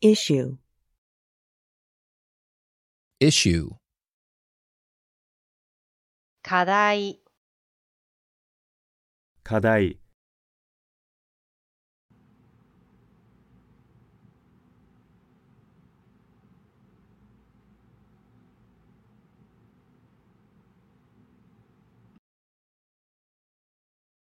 issue issue 課題課題